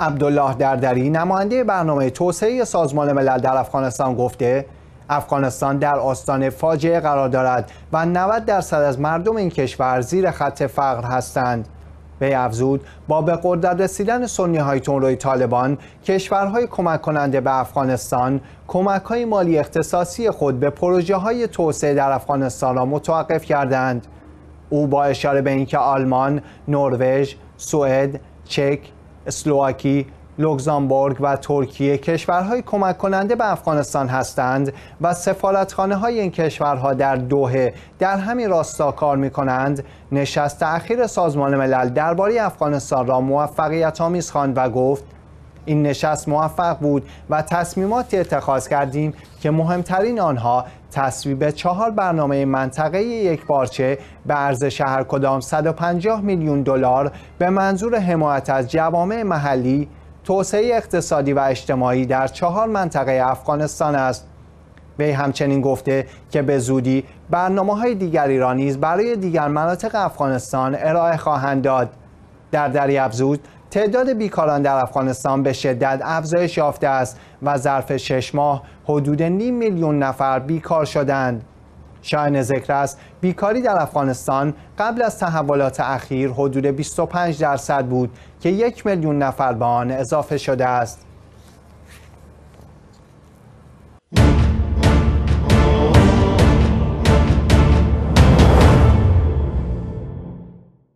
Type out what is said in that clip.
عبدالله دردری نماینده برنامه توسعه سازمان ملل در افغانستان گفته افغانستان در آستان فاجعه قرار دارد و 90 درصد از مردم این کشور زیر خط فقر هستند به افزود با به قدرت رسیدن سنی های تونروی طالبان کشورهای کمک کننده به افغانستان کمک های مالی اختصاصی خود به پروژه های توسعه در افغانستان را متوقف کردند او با اشاره به اینکه آلمان، نروژ، سوئد، چک، اسلواکی، لوکزامبورگ و ترکیه کشورهای کمک کننده به افغانستان هستند و سفارتخانه های این کشورها در دوهه در همین راستا کار می کنند نشست اخیر سازمان ملل درباره افغانستان را موفقیت آمیز خواند و گفت این نشست موفق بود و تصمیماتی اتخاذ کردیم که مهمترین آنها تصویب چهار برنامه منطقه یک بارچه به عرض شهر کدام 150 میلیون دلار به منظور حمایت از جوامع محلی توسعه اقتصادی و اجتماعی در چهار منطقه افغانستان است وی همچنین گفته که به زودی برنامه های دیگری ایرانیز برای دیگر مناطق افغانستان ارائه خواهند داد در دریابزود تعداد بیکاران در افغانستان به شدت افزایش یافته است و ظرف شش ماه حدود نیم میلیون نفر بیکار شدند. شاین ذکر است بیکاری در افغانستان قبل از تحولات اخیر حدود 25 درصد بود که یک میلیون نفر به آن اضافه شده است.